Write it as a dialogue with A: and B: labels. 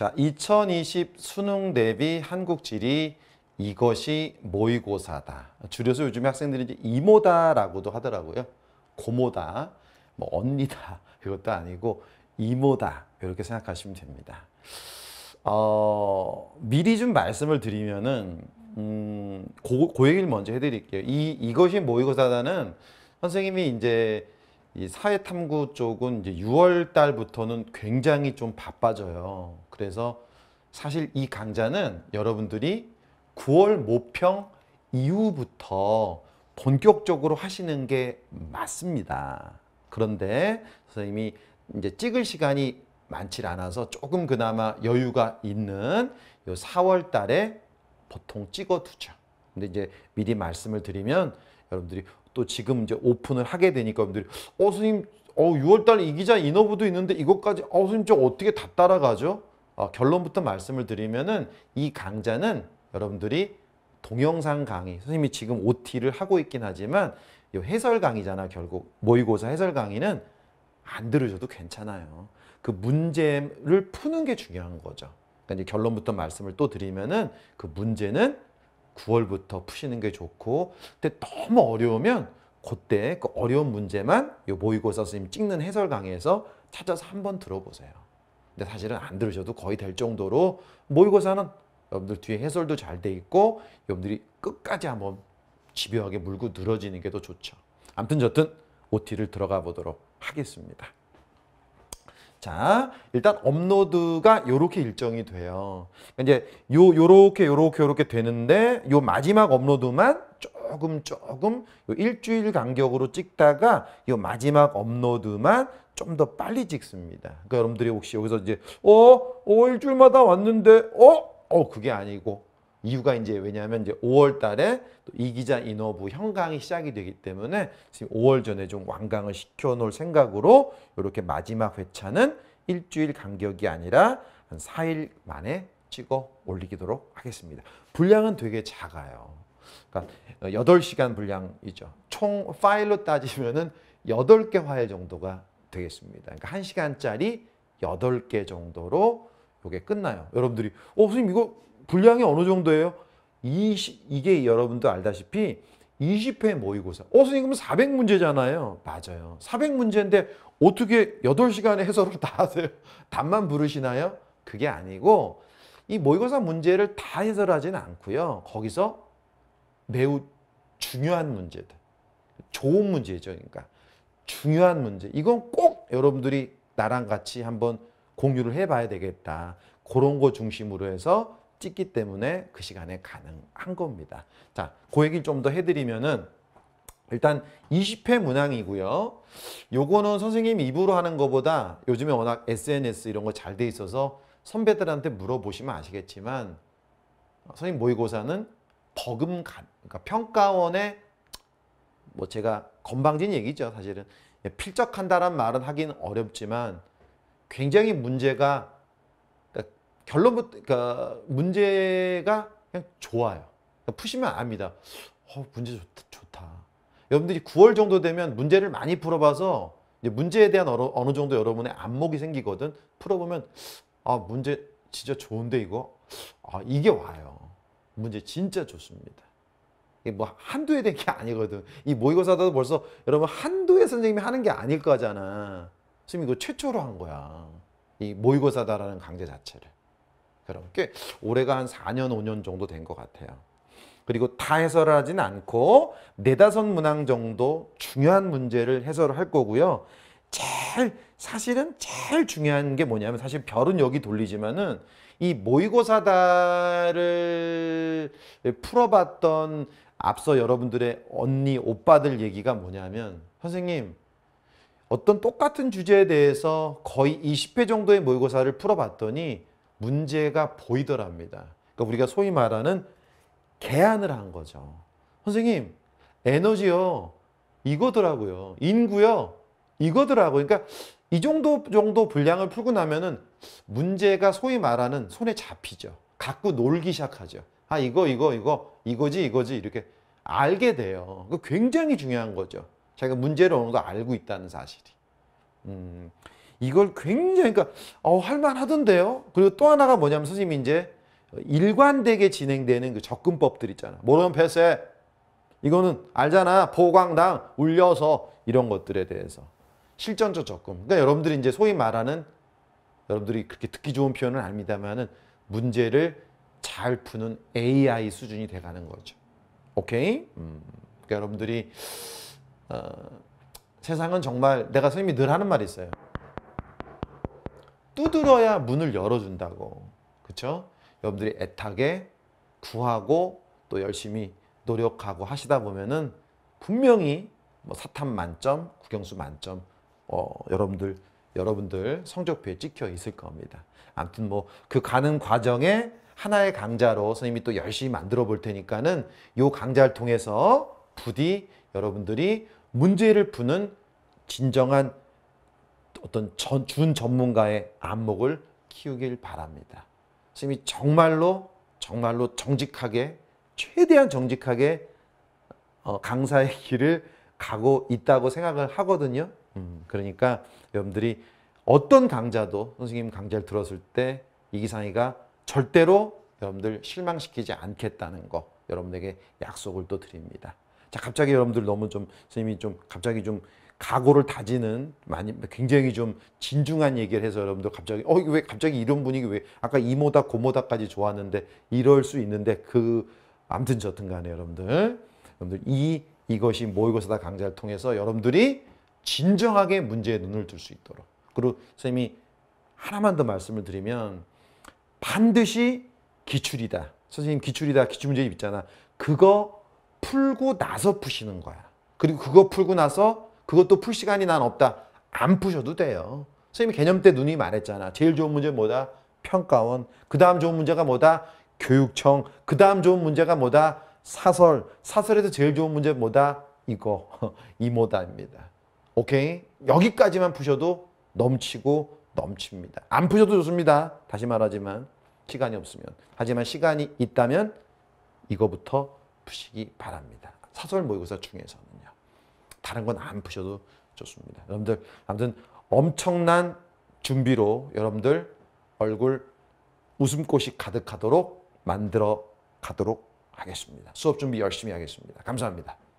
A: 자, 2020 수능 대비 한국 지리 이것이 모의고사다. 줄여서 요즘 학생들이 이제 이모다라고도 하더라고요. 고모다, 뭐 언니다 이것도 아니고 이모다 이렇게 생각하시면 됩니다. 어, 미리 좀 말씀을 드리면은 음, 고, 고 얘기를 먼저 해드릴게요. 이 이것이 모의고사다는 선생님이 이제 이 사회탐구 쪽은 이제 6월 달부터는 굉장히 좀 바빠져요. 그래서 사실 이 강좌는 여러분들이 9월 모평 이후부터 본격적으로 하시는 게 맞습니다. 그런데 선생님이 이제 찍을 시간이 많지 않아서 조금 그나마 여유가 있는 요 4월 달에 보통 찍어 두죠. 근데 이제 미리 말씀을 드리면 여러분들이 또 지금 이제 오픈을 하게 되니까 여러분들이 어 선생님 어 6월 달에 이 기자 인어부도 있는데 이것까지 어 선생님 저 어떻게 다 따라가죠? 어, 결론부터 말씀을 드리면은 이 강좌는 여러분들이 동영상 강의, 선생님이 지금 OT를 하고 있긴 하지만 이 해설 강의잖아 결국 모의고사 해설 강의는 안 들으셔도 괜찮아요. 그 문제를 푸는 게 중요한 거죠. 그러니까 이제 결론부터 말씀을 또 드리면은 그 문제는 9월부터 푸시는 게 좋고 근데 너무 어려우면 그때 그 어려운 문제만 이 모의고사 선생님 찍는 해설 강의에서 찾아서 한번 들어보세요. 근데 사실은 안 들으셔도 거의 될 정도로 모의고사는 여러분들 뒤에 해설도 잘 돼 있고 여러분들이 끝까지 한번 집요하게 물고 늘어지는 게 더 좋죠. 암무튼 저튼 OT를 들어가 보도록 하겠습니다. 자, 일단 업로드가 요렇게 일정이 돼요. 이제 요 요렇게 요렇게 요렇게 되는데 요 마지막 업로드만 조금 조금 요 일주일 간격으로 찍다가 요 마지막 업로드만 좀 더 빨리 찍습니다. 그러니까 여러분들이 혹시 여기서 이제 어, 어 일주일마다 왔는데 어, 어 그게 아니고 이유가 이제 왜냐하면 이제 5월 달에 이기자 인허부 현강이 시작이 되기 때문에 지금 5월 전에 좀 완강을 시켜놓을 생각으로 이렇게 마지막 회차는 일주일 간격이 아니라 한 4일 만에 찍어 올리도록 기 하겠습니다. 분량은 되게 작아요. 그러니까 8시간 분량이죠. 총 파일로 따지면은 8개 화일 정도가 되겠습니다. 그러니까 1시간짜리 8개 정도로 이게 끝나요. 여러분들이 어 선생님 이거 분량이 어느 정도예요? 20, 이게 여러분도 알다시피 20회 모의고사. 어 선생님 그럼 400문제잖아요. 맞아요. 400문제인데 어떻게 8시간에 해설을 다 하세요? 답만 부르시나요? 그게 아니고 이 모의고사 문제를 다해설하지 않고요. 거기서 매우 중요한 문제들. 좋은 문제죠. 그러니까 중요한 문제. 이건 꼭 여러분들이 나랑 같이 한번 공유를 해봐야 되겠다. 그런 거 중심으로 해서 찍기 때문에 그 시간에 가능한 겁니다. 자, 그 얘기를 좀 더 해드리면은 일단 20회 문항이고요. 요거는 선생님 입으로 하는 것보다 요즘에 워낙 SNS 이런 거 잘 돼 있어서 선배들한테 물어보시면 아시겠지만 선생님 모의고사는 버금 간, 그러니까 평가원의 뭐 제가 건방진 얘기죠 사실은 예, 필적한다란 말은 하긴 어렵지만 굉장히 문제가 그러니까 결론부터 그러니까 문제가 그냥 좋아요. 그러니까 푸시면 압니다. 어, 문제 좋다, 좋다. 여러분들이 9월 정도 되면 문제를 많이 풀어봐서 문제에 대한 어느, 어느 정도 여러분의 안목이 생기거든. 풀어보면 아 문제 진짜 좋은데 이거 아 이게 와요. 문제 진짜 좋습니다. 이게 뭐 한두에 된게 아니거든. 이 모의고사도 벌써 여러분 한두에 선생님이 하는 게 아닐 거잖아. 지금 이거 최초로 한 거야. 이 모의고사다라는 강제 자체를. 그럼 꽤 올해가 한 4년 5년 정도 된 것 같아요. 그리고 다 해설하진 않고 네다섯 문항 정도 중요한 문제를 해설을 할 거고요. 제일 사실은 제일 중요한 게 뭐냐면 사실 별은 여기 돌리지만은 이 모의고사다를 풀어봤던 앞서 여러분들의 언니 오빠들 얘기가 뭐냐면 선생님 어떤 똑같은 주제에 대해서 거의 20회 정도의 모의고사를 풀어봤더니 문제가 보이더랍니다. 그러니까 우리가 소위 말하는 개안을 한 거죠. 선생님, 에너지요. 이거더라고요. 인구요. 이거더라고요. 그러니까 이 정도 정도 분량을 풀고 나면은 문제가 소위 말하는 손에 잡히죠. 갖고 놀기 시작하죠. 아, 이거, 이거, 이거, 이거지, 이거지. 이렇게 알게 돼요. 굉장히 중요한 거죠. 자기가 문제를 어느 정도 알고 있다는 사실이. 음, 이걸 굉장히, 그러니까, 어, 할만하던데요? 그리고 또 하나가 뭐냐면 선생님이 제 일관되게 진행되는 그 접근법들 있잖아. 모르면 패스해. 이거는 알잖아. 보광당, 울려서 이런 것들에 대해서. 실전적 접근. 그러니까 여러분들이 이제 소위 말하는 여러분들이 그렇게 듣기 좋은 표현은 아닙니다만은 문제를 잘 푸는 AI 수준이 돼가는 거죠. 오케이? 음, 그러니까 여러분들이 어, 세상은 정말 내가 선생님이 늘 하는 말이 있어요. 두드려야 문을 열어준다고. 그렇죠? 여러분들이 애타게 구하고 또 열심히 노력하고 하시다 보면은 분명히 뭐 사탐 만점, 국영수 만점 어, 여러분들 여러분들 성적표에 찍혀 있을 겁니다. 아무튼 뭐 그 가는 과정에 하나의 강좌로 선생님이 또 열심히 만들어 볼 테니까는 요 강좌를 통해서 부디 여러분들이 문제를 푸는 진정한 어떤 전, 준 전문가의 안목을 키우길 바랍니다. 스님이 정말로 정말로 정직하게 최대한 정직하게 어, 강사의 길을 가고 있다고 생각을 하거든요. 음, 그러니까 여러분들이 어떤 강자도 선생님 강좌를 들었을 때 이기상이가 절대로 여러분들 실망시키지 않겠다는 거 여러분에게 약속을 또 드립니다. 자, 갑자기 여러분들 너무 좀 선생님이 좀 갑자기 좀 각오를 다지는 많이 굉장히 좀 진중한 얘기를 해서 여러분들 갑자기 어왜 갑자기 이런 분위기 왜 아까 이모다 고모다까지 좋았는데 이럴 수 있는데 그암튼 저튼 간에 여러분들 여러분들 이 이것이 모의고사다 강좌를 통해서 여러분들이 진정하게 문제에 눈을 둘 수 있도록 그리고 선생님이 하나만 더 말씀을 드리면 반드시 기출이다 선생님 기출이다 기출 문제 있잖아 그거 풀고 나서 푸시는 거야. 그리고 그거 풀고 나서 그것도 풀 시간이 난 없다. 안 푸셔도 돼요. 선생님이 개념 때 누누이 말했잖아. 제일 좋은 문제 뭐다? 평가원. 그 다음 좋은 문제가 뭐다? 교육청. 그 다음 좋은 문제가 뭐다? 사설. 사설에서 제일 좋은 문제 뭐다? 이거. 이모다입니다. 오케이? 여기까지만 푸셔도 넘치고 넘칩니다. 안 푸셔도 좋습니다. 다시 말하지만 시간이 없으면. 하지만 시간이 있다면 이거부터 푸시기 바랍니다. 사설 모의고사 중에서는요. 다른 건 안 푸셔도 좋습니다. 여러분들 아무튼 엄청난 준비로 여러분들 얼굴 웃음꽃이 가득하도록 만들어 가도록 하겠습니다. 수업 준비 열심히 하겠습니다. 감사합니다.